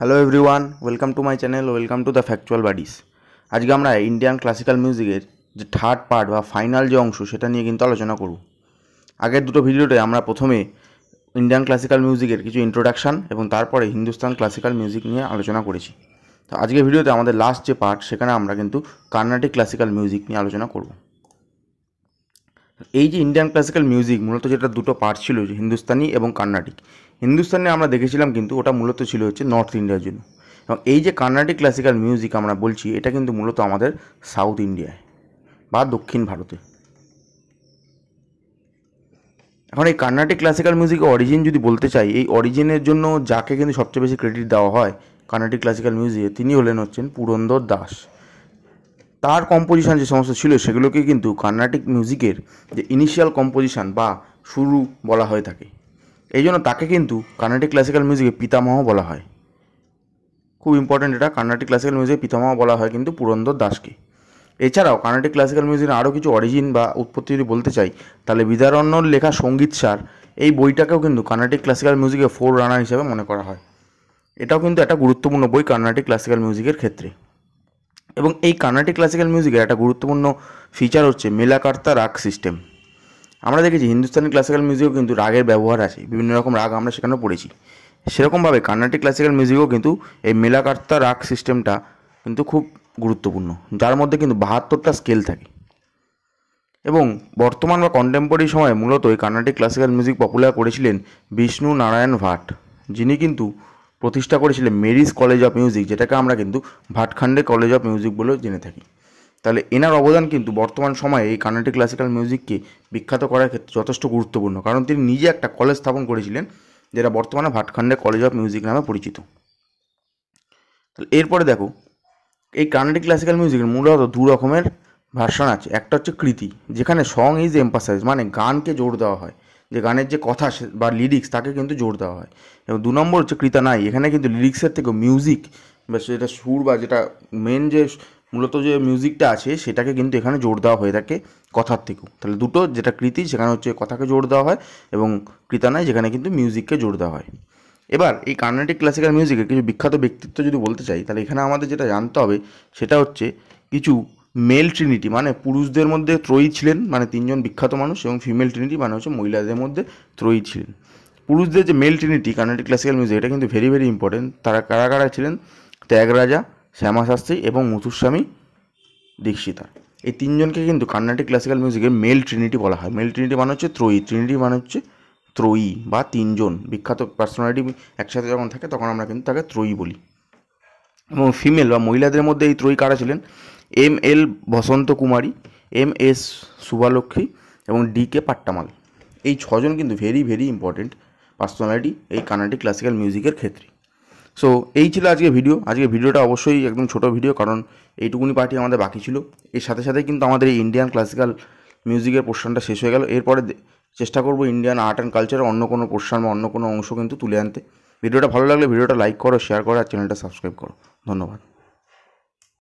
hello everyone welcome to my channel welcome to the factual buddies আজকে আমরা Indian classical মিউজিকের যে third part বা ফাইনাল যে অংশ সেটা নিয়ে কিন্তু আলোচনা করব আগের দুটো ভিডিওতে আমরা প্রথমে ইন্ডিয়ান ক্লাসিক্যাল মিউজিকের কিছু ইন্ট্রোডাকশান এবং তারপরে হিন্দুস্তান ক্লাসিক্যাল মিউজিক নিয়ে আলোচনা করেছি তো আজকের ভিডিওতে আমাদের লাস্ট যে পার্ট সেখানে আমরা কিন্তু কার্নাটিক ক্লাসিক্যাল মিউজিক নিয়ে আলোচনা করবো এই যে ইন্ডিয়ান ক্লাসিক্যাল মিউজিক মূলত যেটা দুটো পার্ট ছিল হিন্দুস্তানি এবং কর্ণাটিক হিন্দুস্তানে আমরা দেখেছিলাম কিন্তু ওটা মূলত ছিল হচ্ছে নর্থ ইন্ডিয়ার জন্য এবং এই যে কর্ণাটিক ক্লাসিক্যাল মিউজিক আমরা বলছি এটা কিন্তু মূলত আমাদের সাউথ ইন্ডিয়ায় বা দক্ষিণ ভারতে এখন এই কর্ণাটিক ক্লাসিক্যাল মিউজিকের অরিজিন যদি বলতে চাই এই অরিজিনের জন্য যাকে কিন্তু সবচেয়ে বেশি ক্রেডিট দেওয়া হয় কর্ণাটিক ক্লাসিক্যাল মিউজিকে তিনি হলেন হচ্ছেন পুরন্দর দাস তার কম্পোজিশান যে সমস্ত ছিল সেগুলোকে কিন্তু কর্ণাটিক মিউজিকের যে ইনিশিয়াল কম্পোজিশান বা শুরু বলা হয়ে থাকে এই জন্য তাকে কিন্তু কর্ণাটিক ক্লাসিক্যাল মিউজিকের পিতামহ বলা হয় খুব ইম্পর্ট্যান্ট এটা কর্ণাটিক ক্লাসিক্যাল মিউজিকের পিতামহ বলা হয় কিন্তু পুরন্দর দাসকে এছাড়াও কর্ণাটিক ক্লাসিক্যাল মিউজিকের আরও কিছু অরিজিন বা উৎপত্তি যদি বলতে চাই তাহলে বিদারণ্যর লেখা সঙ্গীত সার এই বইটাকেও কিন্তু কর্ণাটিক ক্লাসিক্যাল মিউজিকের ফোর রানার হিসেবে মনে করা হয় এটাও কিন্তু একটা গুরুত্বপূর্ণ বই কর্ণাটিক ক্লাসিক্যাল মিউজিকের ক্ষেত্রে এবং এই কর্ণাটিক ক্লাসিক্যাল মিউজিকের একটা গুরুত্বপূর্ণ ফিচার হচ্ছে মেলাকার্তা রাগ সিস্টেম আমরা দেখেছি হিন্দুস্তানি ক্লাসিক্যাল মিউজিকও কিন্তু রাগের ব্যবহার আছে বিভিন্ন রকম রাগ আমরা সেখানেও পড়েছি সেরকমভাবে কর্ণাটিক ক্লাসিক্যাল মিউজিকও কিন্তু এই মেলাকার্তা রাগ সিস্টেমটা কিন্তু খুব গুরুত্বপূর্ণ যার মধ্যে কিন্তু বাহাত্তরটা স্কেল থাকে এবং বর্তমান বা কন্টেম্পোরারি সময়ে মূলত এই কর্ণাটিক ক্লাসিক্যাল মিউজিক পপুলার করেছিলেন বিষ্ণু নারায়ণ ভাট যিনি কিন্তু প্রতিষ্ঠা করেছিলেন মেরিস কলেজ অফ মিউজিক যেটাকে আমরা কিন্তু ভাটখান্ডে কলেজ অফ মিউজিক বলেও জেনে থাকি তাহলে এনার অবদান কিন্তু বর্তমান সময়ে এই কর্ণাটক ক্লাসিক্যাল মিউজিককে বিখ্যাত করার ক্ষেত্রে যথেষ্ট গুরুত্বপূর্ণ কারণ তিনি নিজে একটা কলেজ স্থাপন করেছিলেন যেটা বর্তমানে ভাটখান্ডে কলেজ অফ মিউজিক নামে পরিচিত তাহলে এরপরে দেখো এই কর্ণাটক ক্লাসিক্যাল মিউজিকের মূলত দু রকমের ভার্সন আছে একটা হচ্ছে কৃতি যেখানে সং ইজ এম্পাসাইজ মানে গানকে জোর দেওয়া হয় যে গানের যে কথা বা লিরিক্স তাকে কিন্তু জোর দেওয়া হয় এবং দু নম্বর হচ্ছে নাই এখানে কিন্তু লিরিক্সের থেকে মিউজিক বা সেটা সুর বা যেটা মেন যে মূলত যে মিউজিকটা আছে সেটাকে কিন্তু এখানে জোর দেওয়া হয়ে থাকে কথার থেকেও তাহলে দুটো যেটা কৃতি সেখানে হচ্ছে কথাকে জোর দেওয়া হয় এবং নাই যেখানে কিন্তু মিউজিককে জোর দেওয়া হয় এবার এই কার্নাটিক ক্লাসিক্যাল মিউজিকের কিছু বিখ্যাত ব্যক্তিত্ব যদি বলতে চাই তাহলে এখানে আমাদের যেটা জানতে হবে সেটা হচ্ছে কিছু মেল ট্রিনিটি মানে পুরুষদের মধ্যে ত্রয়ী ছিলেন মানে তিনজন বিখ্যাত মানুষ এবং ফিমেল ট্রিনিটি মানে হচ্ছে মহিলাদের মধ্যে ত্রয়ী ছিলেন পুরুষদের যে male trinity Carnatic classical music এটা কিন্তু ভেরি ভেরি ইম্পর্টেন্ট তারা কারা কারা ছিলেন ত্যাগরাজা শ্যামা শাস্ত্রী এবং মুথুস্বামী দীক্ষিতা এই তিনজনকে কিন্তু কার্নাটিক ক্লাসিক্যাল মিউজিকের মেল ট্রিনিটি বলা হয় মেল ট্রিনিটি মানে হচ্ছে ত্রয়ী ট্রিনিটি মানে হচ্ছে ত্রয়ী বা তিনজন বিখ্যাত পার্সোনালিটি একসাথে যখন থাকে তখন আমরা কিন্তু তাকে ত্রয়ী বলি এবং ফিমেল বা মহিলাদের মধ্যে এই ত্রয়ী কারা ছিলেন M L Vasantha Kumari M S Subbulakshmi এবং ডি কে পাট্টামাল এই ছজন কিন্তু ভেরি ভেরি ইম্পর্টেন্ট পার্সোনালিটি এই কার্নাটিক ক্লাসিক্যাল মিউজিকের ক্ষেত্রে সো এই ছিল আজকে ভিডিও আজকে ভিডিওটা অবশ্যই একদম ছোট ভিডিও কারণ এইটুকুনি পার্টি আমাদের বাকি ছিল এর সাথে সাথে কিন্তু আমাদের এই ইন্ডিয়ান ক্লাসিক্যাল মিউজিকের পোর্শনটা শেষ হয়ে গেল এরপরে চেষ্টা করব ইন্ডিয়ান আর্ট অ্যান্ড কালচারের অন্য কোনো পোর্শন বা অন্য কোনো অংশ কিন্তু তুলে আনতে ভিডিওটা ভালো লাগলে ভিডিওটা লাইক করো শেয়ার করো আর চ্যানেলটা সাবস্ক্রাইব করো ধন্যবাদ